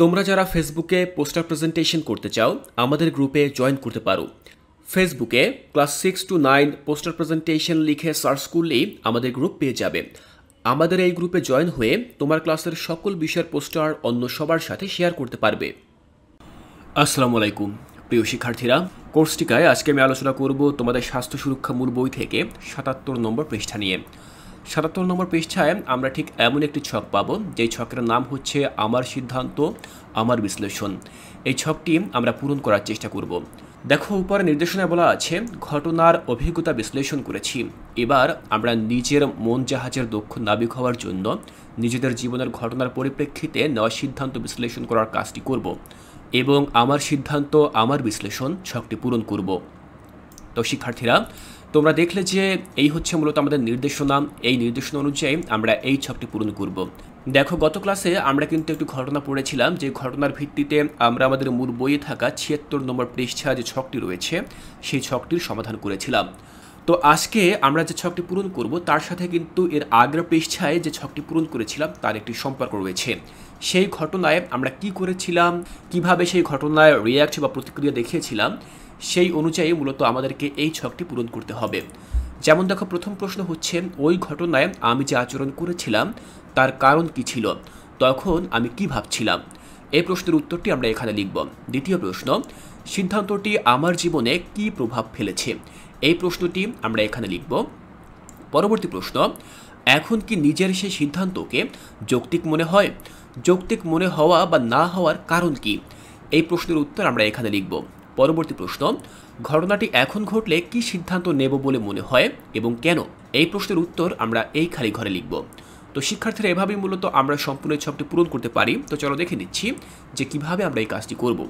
তোমরা যারা ফেসবুকে পোস্টার প্রেজেন্টেশন করতে চাও আমাদের গ্রুপে জয়েন করতে পারো ফেসবুকে class six to nine poster presentation লিখে সার্চ করলেই আমাদের গ্রুপ পেয়ে যাবে আমাদের এই গ্রুপে জয়েন হয়ে তোমার ক্লাসের সকল বিষয়ের পোস্টার অন্য সবার সাথে শেয়ার করতে পারবে আসসালামু আলাইকুম প্রিয় শিক্ষার্থীরা কোর্সটিকায় আজকে আমি আলোচনা করব তোমাদের স্বাস্থ্য সুরক্ষা মূল বই থেকে সাতাত্তর নম্বর পৃষ্ঠা নিয়ে সাতাত্তর নম্বর পৃষ্ঠায় আমরা ঠিক এমন একটি ছক পাবো যেই ছকের নাম হচ্ছে আমার সিদ্ধান্ত আমার বিশ্লেষণ এই ছকটি আমরা পূরণ করার চেষ্টা করব দেখো উপরে নির্দেশনায় বলা আছে ঘটনার অভিজ্ঞতা বিশ্লেষণ করেছি এবার আমরা নিজের মন জাহাজের দক্ষ নাবিক হওয়ার জন্য নিজেদের জীবনের ঘটনার পরিপ্রেক্ষিতে নেওয়া সিদ্ধান্ত বিশ্লেষণ করার কাজটি করব এবং আমার সিদ্ধান্ত আমার বিশ্লেষণ ছকটি পূরণ করব তো শিক্ষার্থীরা তোমরা দেখলে যে এই হচ্ছে মূলত আমাদের নির্দেশনা এই নির্দেশনা অনুযায়ী আমরা এই ছকটি পূরণ করব দেখো গত ক্লাসে আমরা কিন্তু একটি ঘটনা পড়েছিলাম যে ঘটনার ভিত্তিতে আমরা আমাদের মূল বইয়ে থাকা ছিয়াত্তর নম্বর পৃষ্ঠা যে ছকটি রয়েছে সেই ছকটির সমাধান করেছিলাম তো আজকে আমরা যে ছকটি পূরণ করব তার সাথে কিন্তু এর আগ্র পৃষ্ঠায় যে ছকটি পূরণ করেছিলাম তার একটি সম্পর্ক রয়েছে সেই ঘটনায় আমরা কি করেছিলাম কিভাবে সেই ঘটনায় রিয়াক্ট বা প্রতিক্রিয়া দেখিয়েছিলাম সেই অনুযায়ী মূলত আমাদেরকে এই ছকটি পূরণ করতে হবে যেমন দেখো প্রথম প্রশ্ন হচ্ছে ওই ঘটনায় আমি যে আচরণ করেছিলাম তার কারণ কি ছিল তখন আমি কি ভাবছিলাম এই প্রশ্নের উত্তরটি আমরা এখানে লিখব দ্বিতীয় প্রশ্ন সিদ্ধান্তটি আমার জীবনে কি প্রভাব ফেলেছে এই প্রশ্নটি আমরা এখানে লিখব পরবর্তী প্রশ্ন এখন কি নিজের সেই সিদ্ধান্তকে যৌক্তিক মনে হয় যৌক্তিক মনে হওয়া বা না হওয়ার কারণ কি এই প্রশ্নের উত্তর আমরা এখানে লিখব পরবর্তী প্রশ্ন ঘটনাটি এখন ঘটলে কি সিদ্ধান্ত নেব বলে মনে হয় এবং কেন এই প্রশ্নের উত্তর আমরা এই খালি ঘরে লিখব তো শিক্ষার্থীরা এভাবেই মূলত আমরা সম্পূর্ণ ছবটি পূরণ করতে পারি তো চলো দেখে নিচ্ছি যে কিভাবে আমরা এই কাজটি করব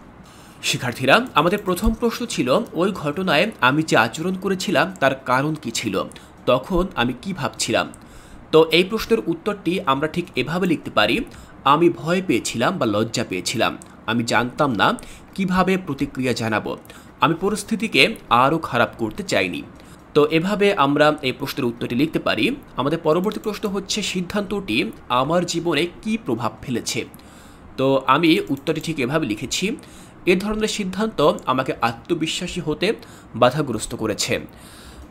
শিক্ষার্থীরা আমাদের প্রথম প্রশ্ন ছিল ওই ঘটনায় আমি যে আচরণ করেছিলাম তার কারণ কি ছিল তখন আমি কি ভাবছিলাম তো এই প্রশ্নের উত্তরটি আমরা ঠিক এভাবে লিখতে পারি আমি ভয় পেয়েছিলাম বা লজ্জা পেয়েছিলাম আমি জানতাম না কিভাবে প্রতিক্রিয়া জানাবো আমি পরিস্থিতিকে আরও খারাপ করতে চাইনি তো এভাবে আমরা এই প্রশ্নের উত্তরটি লিখতে পারি আমাদের পরবর্তী প্রশ্ন হচ্ছে সিদ্ধান্তটি আমার জীবনে কি প্রভাব ফেলেছে তো আমি উত্তরটি ঠিক এভাবে লিখেছি এ ধরনের সিদ্ধান্ত আমাকে আত্মবিশ্বাসী হতে বাধাগ্রস্ত করেছে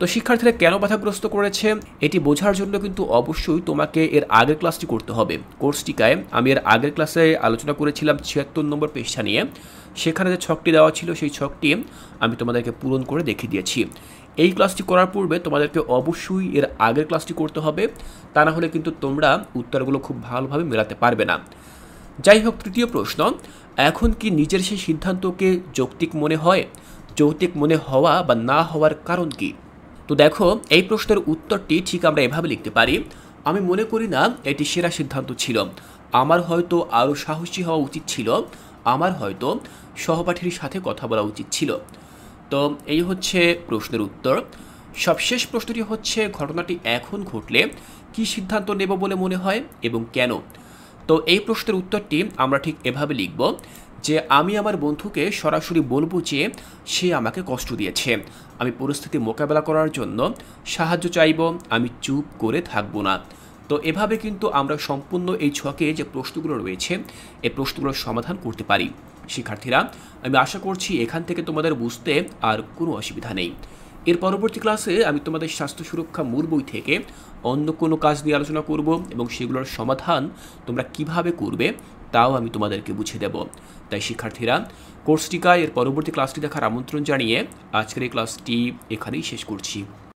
তো শিক্ষার্থীরা কেন বাধাগ্রস্ত করেছে এটি বোঝার জন্য কিন্তু অবশ্যই তোমাকে এর আগের ক্লাসটি করতে হবে কোর্সটিকায় আমি এর আগের ক্লাসে আলোচনা করেছিলাম ছিয়াত্তর নম্বর পেশা নিয়ে সেখানে যে ছকটি দেওয়া ছিল সেই ছকটি আমি তোমাদেরকে পূরণ করে দেখিয়ে দিয়েছি এই ক্লাসটি করার পূর্বে তোমাদেরকে অবশ্যই এর আগের ক্লাসটি করতে হবে তা না হলে কিন্তু তোমরা উত্তরগুলো খুব ভালোভাবে মেলাতে পারবে না যাই হোক তৃতীয় প্রশ্ন এখন কি নিজের সেই সিদ্ধান্তকে যৌক্তিক মনে হয় যৌক্তিক মনে হওয়া বা না হওয়ার কারণ কী তো দেখো এই প্রশ্নের উত্তরটি ঠিক আমরা এভাবে লিখতে পারি আমি মনে করি না এটি সেরা সিদ্ধান্ত ছিল আমার হয়তো আরও সাহসী হওয়া উচিত ছিল আমার হয়তো সহপাঠীর সাথে কথা বলা উচিত ছিল তো এই হচ্ছে প্রশ্নের উত্তর সবশেষ প্রশ্নটি হচ্ছে ঘটনাটি এখন ঘটলে কি সিদ্ধান্ত নেব বলে মনে হয় এবং কেন তো এই প্রশ্নের উত্তরটি আমরা ঠিক এভাবে লিখব যে আমি আমার বন্ধুকে সরাসরি বলবো যে সে আমাকে কষ্ট দিয়েছে আমি পরিস্থিতি মোকাবেলা করার জন্য সাহায্য চাইব আমি চুপ করে থাকবো না তো এভাবে কিন্তু আমরা সম্পূর্ণ এই ছকে যে প্রশ্নগুলো রয়েছে এই প্রশ্নগুলোর সমাধান করতে পারি শিক্ষার্থীরা আমি আশা করছি এখান থেকে তোমাদের বুঝতে আর কোনো অসুবিধা নেই এর পরবর্তী ক্লাসে আমি তোমাদের স্বাস্থ্য সুরক্ষা মূল বই থেকে অন্য কোনো কাজ নিয়ে আলোচনা করব এবং সেগুলোর সমাধান তোমরা কিভাবে করবে তাও আমি তোমাদেরকে বুঝিয়ে দেব তাই শিক্ষার্থীরা কোর্সটিকা এর পরবর্তী ক্লাসটি দেখার আমন্ত্রণ জানিয়ে আজকের এই ক্লাসটি এখানেই শেষ করছি